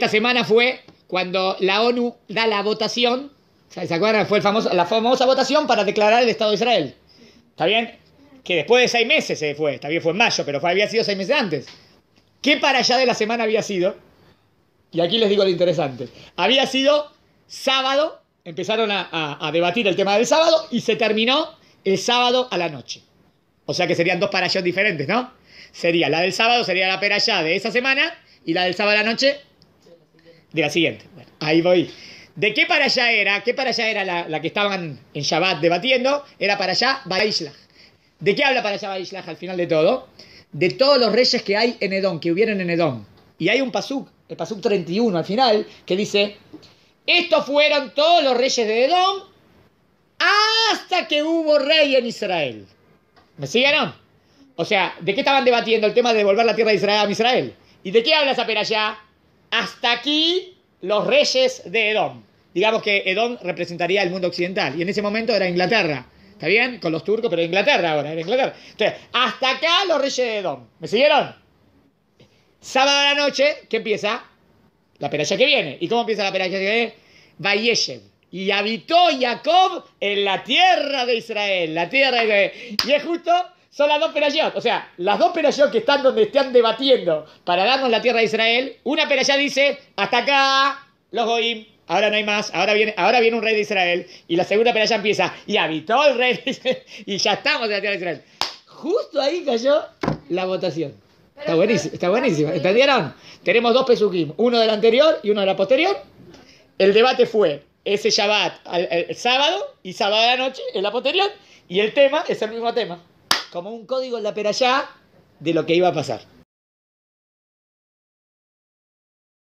esta semana fue cuando la ONU da la votación, ¿se acuerdan? Fue la famosa votación para declarar el Estado de Israel. ¿Está bien? Que después de seis meses se fue, está bien, fue en mayo, pero había sido seis meses antes. ¿Qué para allá de la semana había sido? Y aquí les digo lo interesante. Había sido sábado, empezaron a, debatir el tema del sábado y se terminó el sábado a la noche. O sea que serían dos allá diferentes, ¿no? Sería la del sábado, sería la allá de esa semana y la del sábado a la noche de la siguiente. Bueno, ahí voy. ¿De qué para allá era? ¿Qué para allá era la, que estaban en Shabbat debatiendo? Era para allá isla ¿De qué habla para allá isla al final de todo? De todos los reyes que hay en Edom, que hubieron en Edom. Y hay un pasuk, el pasuk 31 al final, que dice, estos fueron todos los reyes de Edom hasta que hubo rey en Israel. ¿Me siguen O sea, ¿de qué estaban debatiendo el tema de devolver la tierra de Israel a Israel? ¿Y de qué habla esa allá? hasta aquí los reyes de Edom. Digamos que Edom representaría el mundo occidental y en ese momento era Inglaterra. ¿Está bien? Con los turcos, pero Inglaterra ahora, era Inglaterra. Entonces, hasta acá los reyes de Edom. ¿Me siguieron? Sábado a la noche, ¿qué empieza? La peralla que viene. ¿Y cómo empieza la peralla que viene? Y habitó Jacob en la tierra de Israel. La tierra de Israel. Y es justo son las dos perayot. O sea, las dos perayot que están donde están debatiendo para darnos la tierra de Israel. Una perayot dice, hasta acá, los goim. Ahora no hay más, ahora viene, ahora viene un rey de Israel. Y la segunda perayot empieza, y habitó el rey de Israel, y ya estamos en la tierra de Israel. Justo ahí cayó la votación. está buenísimo, está buenísimo. ¿Entendieron? Tenemos dos pesukim, uno del anterior y uno de la posterior. El debate fue ese Shabbat, el, sábado y sábado de la noche, en la posterior. Y el tema es el mismo tema como un código en la peralla de lo que iba a pasar.